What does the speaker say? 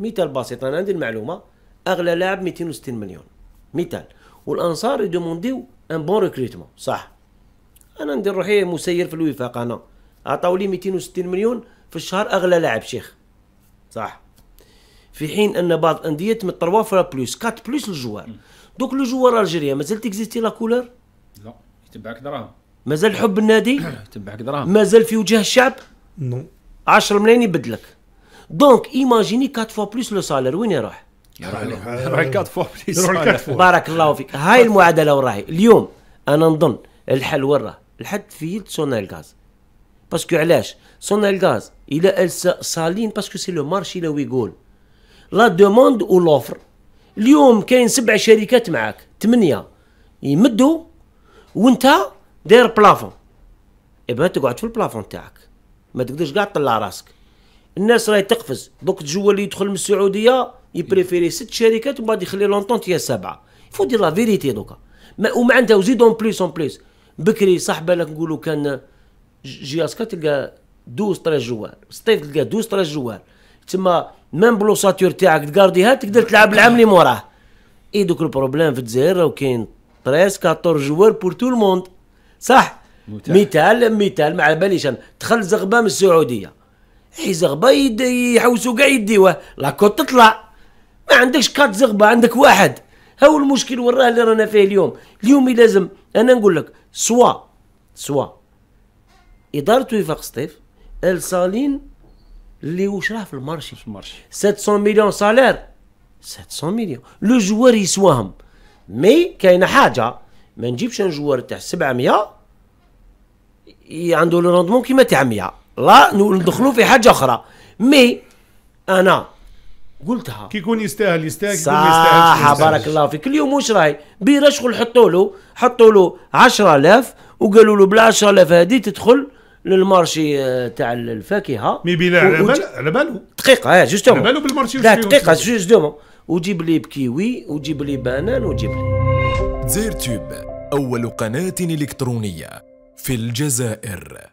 مثال بسيط انا عندي المعلومه اغلى لاعب 260 مليون مثال والانصار يدومونديو ان بون ريكروتمون صح انا ندير روحي مسير في الوفاق انا عطاو لي 260 مليون في الشهر اغلى لاعب شيخ صح في حين ان بعض الانديه تم 3 فرا بلوس 4 بلوس الجوار دوك لو جوار الجيريا مازال تيكزيستي لا كولور لا يتبعك دراهم مازال حب النادي يتبعك دراهم مازال في وجه الشعب نو 10 ملايين يبدلك دونك ايماجيني 4 فوا بلوس لو سالير وين يروح؟ يروح 4 فوا بلوس بارك الله فيك هاي المعادله وين اليوم انا نظن الحل وين راه الحد في يد سونا الغاز باسكو علاش سونا الغاز الى صالين باسكو سي لو مارشي لو يقول لا دوموند ولوفر اليوم كاين سبع شركات معاك ثمانيه يمدوا وانت داير بلافون اي تقعد في البلافون تاعك ما تقدرش قاعد تطلع راسك الناس راهي تقفز دوك الجو اللي يدخل من السعوديه يبريفيري ست شركات ومن بعد يخلي لونتونت هي سبعه فو دير لا فيريتي دوكا ومع انت وزيد اون بليس اون بليس بكري صح بالك نقولوا كان جياسكا تلقى 12 13 جوال ستيف تلقى 12 13 جوال تما ميم بلوساتور تاعك تقارديها تقدر تلعب العام اللي موراه اي دوك البروبليم في الجزائر راه كاين 13 14 جوار بور تو الموند صح متاح. مثال مثال ما على باليش دخل زغبه من السعوديه حيز زغبا يحوسوا كاع يديوه لاكوت تطلع ما عندكش كات زغبه عندك واحد هاو المشكل وراه اللي رانا فيه اليوم اليوم لازم انا نقول لك سوا سوا اداره وفاق سطيف الصالين اللي وش راه في المارشي في المارشي 700 مليون سالير 700 مليون لو جوار يسواهم مي كاينه حاجه ما نجيبش ان جوار تاع 700 عنده لو روندمون كيما تاع 100 لا ندخلوا في حاجه اخرى مي انا قلتها كي يكون يستاهل يستاهل صح بارك الله فيك اليوم واش راهي بيرا شغل حطوا له حطوا له 10000 وقالوا له بلا 10000 هذه تدخل للمارشي آه، تاع الفاكهه مي بلا على بالو على بالو دقيقه اه جوستومون على بالو بالمارشي لا دقيقه جوستومون وجيب لي بكيوي وجيب لي بانان وجيب لي زير تيوب اول قناه الكترونيه في الجزائر